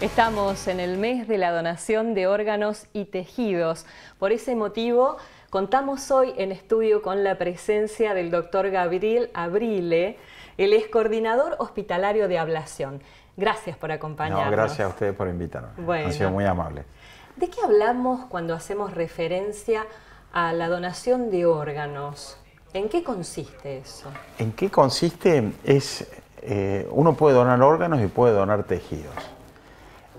Estamos en el mes de la donación de órganos y tejidos. Por ese motivo, contamos hoy en estudio con la presencia del doctor Gabriel Abrile, el ex coordinador hospitalario de ablación. Gracias por acompañarnos. gracias a ustedes por invitarnos. Ha sido muy amable. ¿De qué hablamos cuando hacemos referencia a la donación de órganos? ¿En qué consiste eso? ¿En qué consiste? Es, eh, uno puede donar órganos y puede donar tejidos.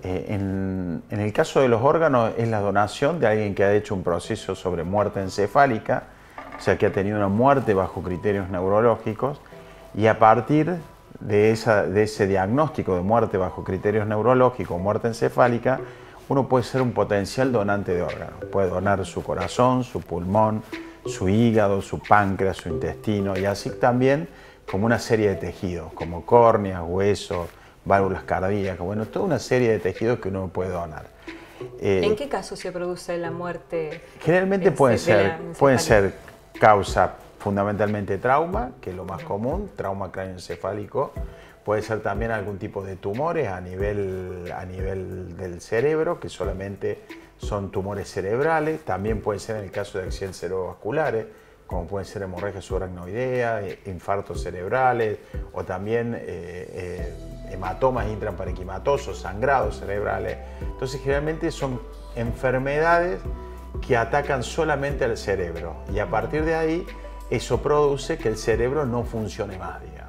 Eh, en, el caso de los órganos es la donación de alguien que ha hecho un proceso sobre muerte encefálica, o sea que ha tenido una muerte bajo criterios neurológicos, y a partir de, de ese diagnóstico de muerte bajo criterios neurológicos, muerte encefálica, uno puede ser un potencial donante de órganos. Puede donar su corazón, su pulmón, su hígado, su páncreas, su intestino y así también como una serie de tejidos, como córneas, huesos, válvulas cardíacas, bueno, toda una serie de tejidos que uno puede donar. Eh, ¿En qué caso se produce la muerte? Generalmente pueden ser, pueden ser causa fundamentalmente trauma, que es lo más común, trauma cráneoencefálico, puede ser también algún tipo de tumores a nivel, a nivel del cerebro, que solamente son tumores cerebrales, también puede ser en el caso de accidentes cerebrovasculares, como pueden ser hemorragias subaracnoideas, eh, infartos cerebrales o también... Eh, hematomas intraparenquimatosos, sangrados cerebrales. Entonces, generalmente son enfermedades que atacan solamente al cerebro y a partir de ahí eso produce que el cerebro no funcione más, digamos.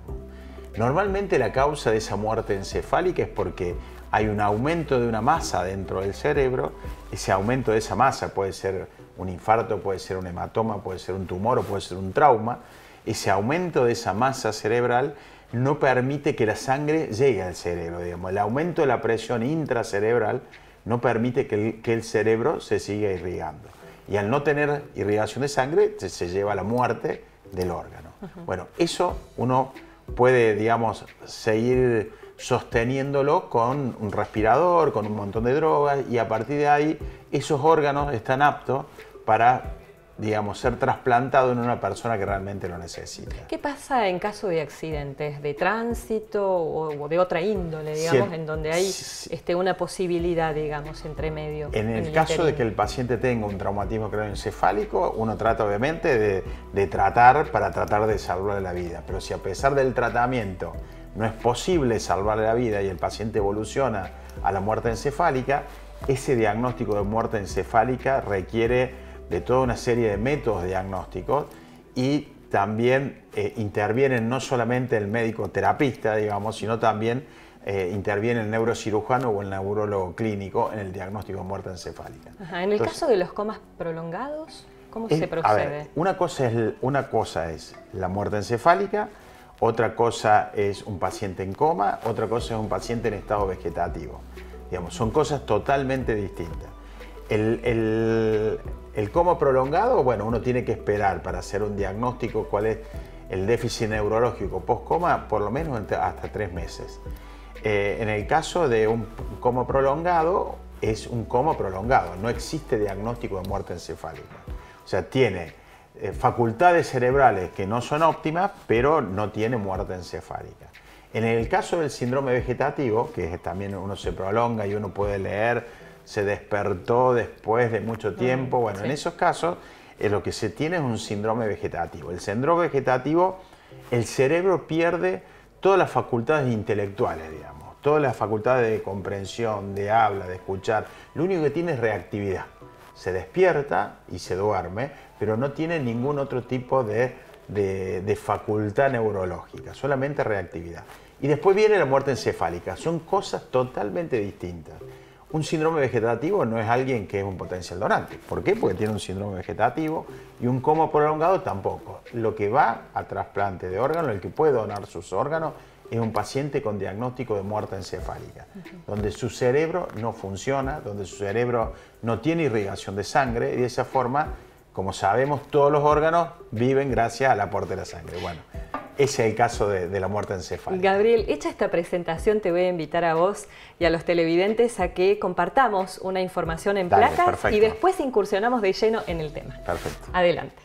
Normalmente la causa de esa muerte encefálica es porque hay un aumento de una masa dentro del cerebro, ese aumento de esa masa puede ser un infarto, puede ser un hematoma, puede ser un tumor o puede ser un trauma, ese aumento de esa masa cerebral no permite que la sangre llegue al cerebro, digamos. El aumento de la presión intracerebral no permite que el, cerebro se siga irrigando. Y al no tener irrigación de sangre, se, lleva a la muerte del órgano. Bueno, eso uno puede, digamos, seguir sosteniéndolo con un respirador, con un montón de drogas, y a partir de ahí esos órganos están aptos para digamos, ser trasplantado en una persona que realmente lo necesita. ¿Qué pasa en caso de accidentes de tránsito o, de otra índole, digamos, en donde hay este, una posibilidad, digamos, entre medio? En el, caso de que el paciente tenga un traumatismo craneoencefálico, uno trata obviamente de, de tratar para tratar de salvarle la vida, pero si a pesar del tratamiento no es posible salvarle la vida y el paciente evoluciona a la muerte encefálica, ese diagnóstico de muerte encefálica requiere de toda una serie de métodos diagnósticos y también eh, intervienen no solamente el médico terapista, digamos, sino también eh, interviene el neurocirujano o el neurólogo clínico en el diagnóstico de muerte encefálica. En el caso de los comas prolongados, ¿cómo se eh, procede? una, cosa es, una cosa es la muerte encefálica, otra cosa es un paciente en coma, otra cosa es un paciente en estado vegetativo. Digamos, son cosas totalmente distintas. el, el coma prolongado, bueno, uno tiene que esperar para hacer un diagnóstico cuál es el déficit neurológico post-coma, por lo menos hasta tres meses. Eh, en el caso de un coma prolongado, es un coma prolongado, no existe diagnóstico de muerte encefálica. O sea, tiene eh, facultades cerebrales que no son óptimas, pero no tiene muerte encefálica. En el caso del síndrome vegetativo, que también uno se prolonga y uno puede leer se despertó después de mucho tiempo. Bueno, en esos casos eh, lo que se tiene es un síndrome vegetativo. El síndrome vegetativo, el cerebro pierde todas las facultades intelectuales, digamos, todas las facultades de comprensión, de habla, de escuchar. Lo único que tiene es reactividad. Se despierta y se duerme, pero no tiene ningún otro tipo de facultad neurológica, solamente reactividad. Y después viene la muerte encefálica. Son cosas totalmente distintas. Un síndrome vegetativo no es alguien que es un potencial donante. ¿Por qué? Porque tiene un síndrome vegetativo y un coma prolongado tampoco. Lo que va a trasplante de órgano, el que puede donar sus órganos, es un paciente con diagnóstico de muerte encefálica, donde su cerebro no funciona, donde su cerebro no tiene irrigación de sangre y de esa forma, como sabemos, todos los órganos viven gracias al aporte de la sangre. Bueno, ese es el caso de, la muerte encefálica. Gabriel, hecha esta presentación, te voy a invitar a vos y a los televidentes a que compartamos una información en placa y después incursionamos de lleno en el tema. Perfecto. Adelante.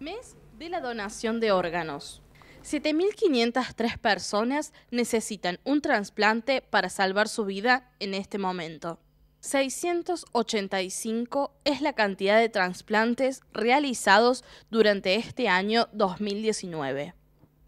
Mes de la donación de órganos. 7.503 personas necesitan un trasplante para salvar su vida en este momento. 685 es la cantidad de trasplantes realizados durante este año 2019.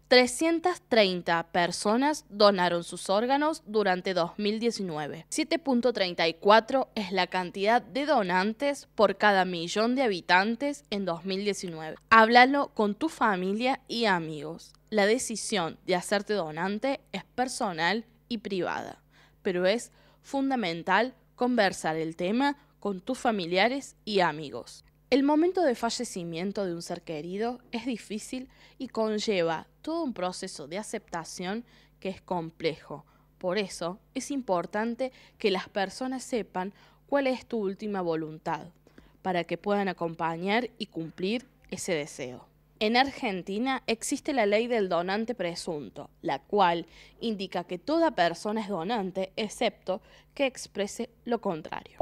330 personas donaron sus órganos durante 2019. 7.34 es la cantidad de donantes por cada millón de habitantes en 2019. Háblalo con tu familia y amigos. La decisión de hacerte donante es personal y privada, pero es fundamental conversar el tema con tus familiares y amigos. El momento de fallecimiento de un ser querido es difícil y conlleva todo un proceso de aceptación que es complejo. Por eso es importante que las personas sepan cuál es tu última voluntad, para que puedan acompañar y cumplir ese deseo. En Argentina existe la ley del donante presunto, la cual indica que toda persona es donante excepto que exprese lo contrario.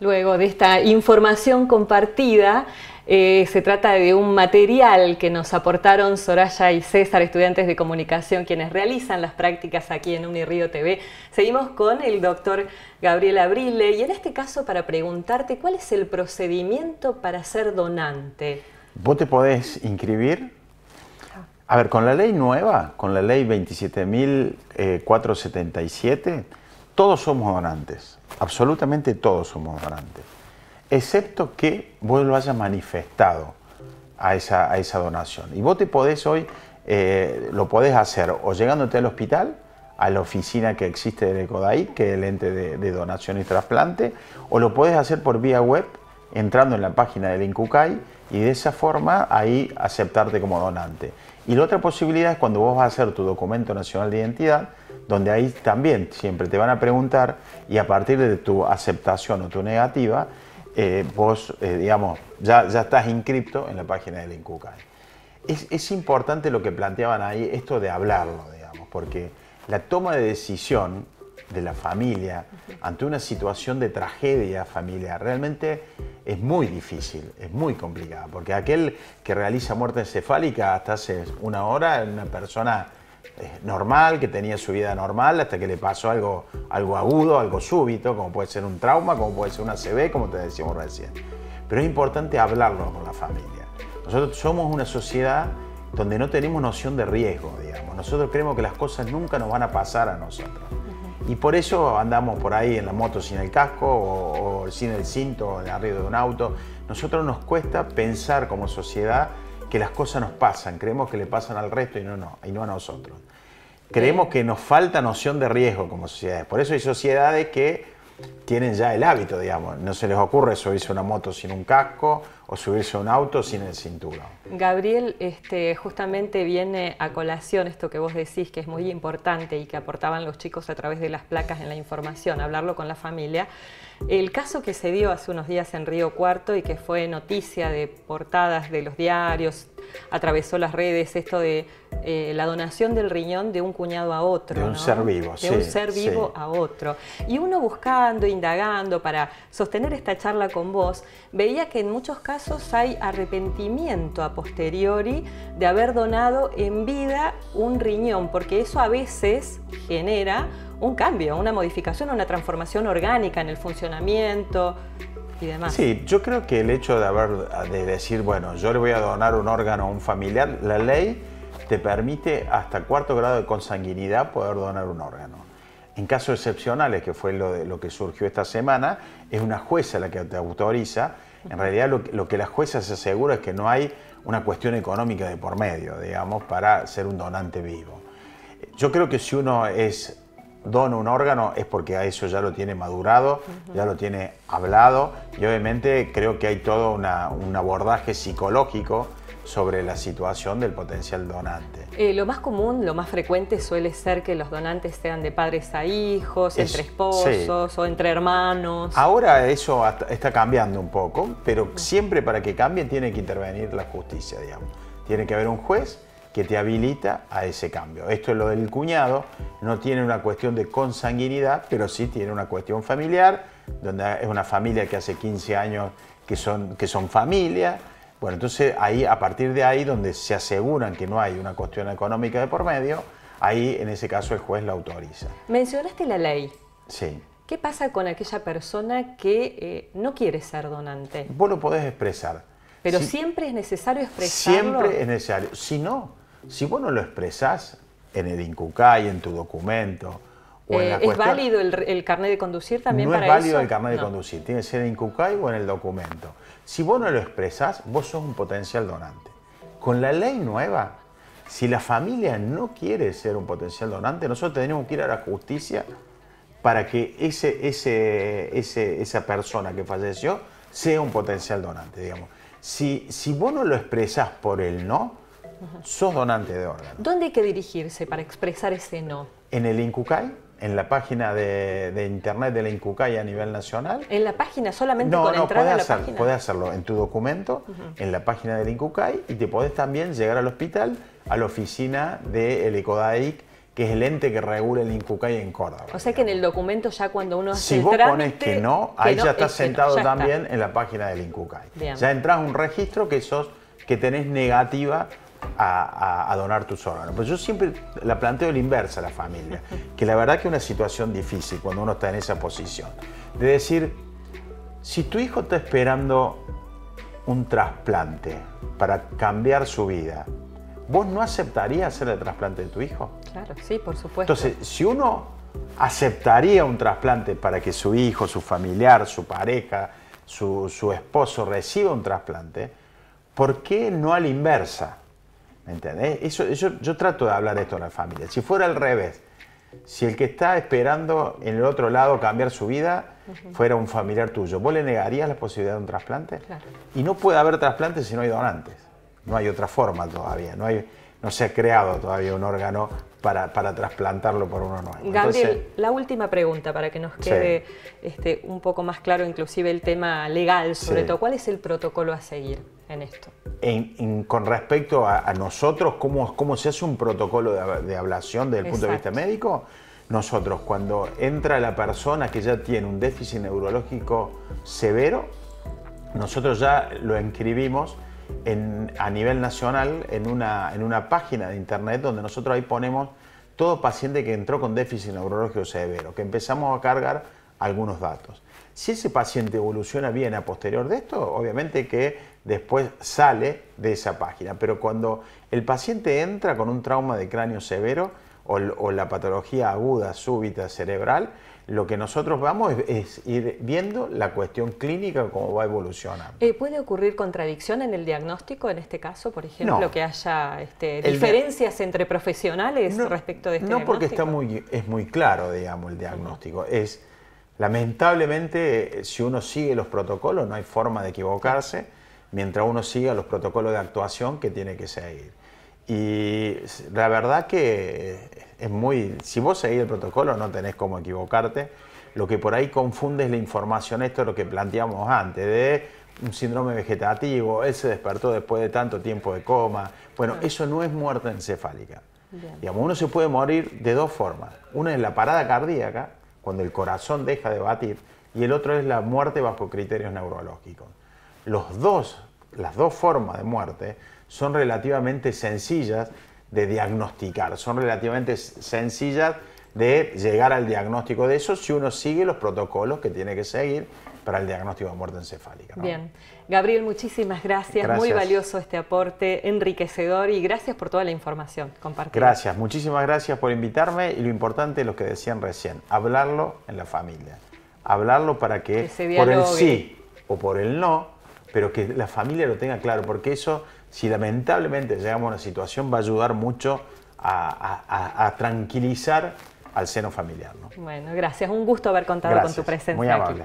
Luego de esta información compartida, eh, se trata de un material que nos aportaron Soraya y César, estudiantes de comunicación, quienes realizan las prácticas aquí en Unirío TV. Seguimos con el doctor Gabriel Abrile y en este caso para preguntarte cuál es el procedimiento para ser donante. Vos te podés inscribir. A ver, con la ley nueva, con la ley 27.477, todos somos donantes, absolutamente todos somos donantes, excepto que vos lo hayas manifestado a esa, donación. Y vos te podés hoy, eh, lo podés hacer o llegándote al hospital, a la oficina que existe del ECODAI, que es el ente de, de donación y trasplante, o lo podés hacer por vía web entrando en la página del INCUCAI y de esa forma ahí aceptarte como donante. Y la otra posibilidad es cuando vos vas a hacer tu documento nacional de identidad, donde ahí también siempre te van a preguntar y a partir de tu aceptación o tu negativa, eh, vos, eh, digamos, ya, ya estás inscripto en la página del INCUCAE Es, es, importante lo que planteaban ahí, esto de hablarlo, digamos, porque la toma de decisión de la familia, ante una situación de tragedia familiar, realmente es muy difícil, es muy complicada, porque aquel que realiza muerte encefálica hasta hace una hora es una persona eh, normal, que tenía su vida normal, hasta que le pasó algo, algo agudo, algo súbito, como puede ser un trauma, como puede ser una CB, como te decíamos recién. Pero es importante hablarlo con la familia. Nosotros somos una sociedad donde no tenemos noción de riesgo, digamos. Nosotros creemos que las cosas nunca nos van a pasar a nosotros. Y por eso andamos por ahí en la moto sin el casco o, sin el cinto o arriba de un auto. Nosotros nos cuesta pensar como sociedad que las cosas nos pasan, creemos que le pasan al resto y no, no a nosotros. Creemos que nos falta noción de riesgo como sociedad. Por eso hay sociedades que tienen ya el hábito, digamos. No se les ocurre subirse una moto sin un casco o subirse a un auto sin el cinturón. Gabriel, este, justamente viene a colación esto que vos decís, que es muy importante y que aportaban los chicos a través de las placas en la información, hablarlo con la familia. El caso que se dio hace unos días en Río Cuarto y que fue noticia de portadas de los diarios, atravesó las redes, esto de eh, la donación del riñón de un cuñado a otro. De un ser vivo, sí. De un ser vivo a otro. Y uno buscando, indagando para sostener esta charla con vos, veía que en muchos casos hay arrepentimiento a posteriori de haber donado en vida un riñón, porque eso a veces genera un cambio, una modificación, una transformación orgánica en el funcionamiento demás. Sí, yo creo que el hecho de, haber, de decir, bueno, yo le voy a donar un órgano a un familiar, la ley te permite hasta cuarto grado de consanguinidad poder donar un órgano. En casos excepcionales, que fue lo, que surgió esta semana, es una jueza la que te autoriza. En realidad lo, lo que la jueza se asegura es que no hay una cuestión económica de por medio, digamos, para ser un donante vivo. Yo creo que si uno es dona un órgano es porque a eso ya lo tiene madurado, ya lo tiene hablado y obviamente creo que hay todo un abordaje psicológico sobre la situación del potencial donante. Eh, lo más común, lo más frecuente suele ser que los donantes sean de padres a hijos, entre esposos o entre hermanos. Ahora eso está cambiando un poco, pero siempre para que cambie tiene que intervenir la justicia, digamos. Tiene que haber un juez que te habilita a ese cambio. Esto es lo del cuñado, no tiene una cuestión de consanguinidad, pero sí tiene una cuestión familiar, donde es una familia que hace 15 años que son, que son familia. Bueno, entonces ahí, a partir de ahí, donde se aseguran que no hay una cuestión económica de por medio, ahí en ese caso el juez la autoriza. Mencionaste la ley. Sí. ¿Qué pasa con aquella persona que eh, no quiere ser donante? Vos lo podés expresar. Pero siempre es necesario expresarlo. Siempre es necesario. Si no, si vos no lo expresás en el INCUCAI, en tu documento, o eh, ¿Es válido el, carnet de conducir también no para eso? No es válido el carnet de conducir, tiene que ser en INCUCAI o en el documento. Si vos no lo expresás, vos sos un potencial donante. Con la ley nueva, si la familia no quiere ser un potencial donante, nosotros tenemos que ir a la justicia para que ese, ese, ese, esa persona que falleció sea un potencial donante, digamos. Si, si vos no lo expresás por el no, sos donante de órgano. ¿Dónde hay que dirigirse para expresar ese no? En el INCUCAI, en la página de, internet del INCUCAI a nivel nacional. ¿En la página? ¿Solamente no, con no, a la hacerlo en tu documento, en la página del INCUCAI, y te podés también llegar al hospital, a la oficina del de ECODAIC, que es el ente que regula el INCUCAI en Córdoba. O sea que en el documento ya cuando uno hace Si vos pones que no, ahí ya estás sentado también en la página del INCUCAI. Ya entras un registro que sos que tenés negativa a, donar tus órganos. Pues yo siempre la planteo la inversa a la familia, que la verdad que es una situación difícil cuando uno está en esa posición. De decir, si tu hijo está esperando un trasplante para cambiar su vida, ¿vos no aceptarías hacer el trasplante de tu hijo? Claro, sí, por supuesto. Entonces, si uno aceptaría un trasplante para que su hijo, su familiar, su pareja, su, su esposo reciba un trasplante, ¿por qué no a la inversa? ¿Me Eso, yo trato de hablar esto en la familia. Si fuera al revés, si el que está esperando en el otro lado cambiar su vida fuera un familiar tuyo, ¿vos le negarías la posibilidad de un trasplante? Claro. Y no puede haber trasplantes si no hay donantes. No hay otra forma todavía. No, hay, no se ha creado todavía un órgano para, trasplantarlo por uno nuevo. Gabriel, la última pregunta para que nos quede este, un poco más claro, inclusive el tema legal, sobre todo. ¿Cuál es el protocolo a seguir? en esto. con respecto a, nosotros, ¿cómo, se hace un protocolo de, ablación desde el punto de vista médico? Nosotros, cuando entra la persona que ya tiene un déficit neurológico severo, nosotros ya lo inscribimos a nivel nacional en una, en una página de internet donde nosotros ahí ponemos todo paciente que entró con déficit neurológico severo, que empezamos a cargar algunos datos. Si ese paciente evoluciona bien a posterior de esto, obviamente que después sale de esa página. Pero cuando el paciente entra con un trauma de cráneo severo o, la patología aguda, súbita, cerebral, lo que nosotros vamos es, ir viendo la cuestión clínica, cómo va evolucionando. Eh, ¿Puede ocurrir contradicción en el diagnóstico en este caso, por ejemplo, lo que haya este, diferencias entre profesionales respecto de este No, porque está muy, es muy claro, digamos, el diagnóstico. Es, lamentablemente, si uno sigue los protocolos, no hay forma de equivocarse mientras uno siga los protocolos de actuación que tiene que seguir. Y la verdad que es muy, si vos seguís el protocolo no tenés cómo equivocarte, lo que por ahí confunde es la información, esto es lo que planteamos antes, de un síndrome vegetativo, él se despertó después de tanto tiempo de coma. Bueno, eso no es muerte encefálica. Digamos, uno se puede morir de dos formas. Una es la parada cardíaca, cuando el corazón deja de batir, y el otro es la muerte bajo criterios neurológicos. Los dos, las dos formas de muerte son relativamente sencillas de diagnosticar, son relativamente sencillas de llegar al diagnóstico de eso si uno sigue los protocolos que tiene que seguir para el diagnóstico de muerte encefálica. Bien. Gabriel, muchísimas gracias. Muy valioso este aporte, enriquecedor y gracias por toda la información compartida. Gracias, muchísimas gracias por invitarme y lo importante es lo que decían recién, hablarlo en la familia. Hablarlo para que por el sí o por el no pero que la familia lo tenga claro, porque eso, si lamentablemente llegamos a una situación, va a ayudar mucho a, tranquilizar al seno familiar. ¿no? Bueno, gracias. Un gusto haber contado con tu presencia. Muy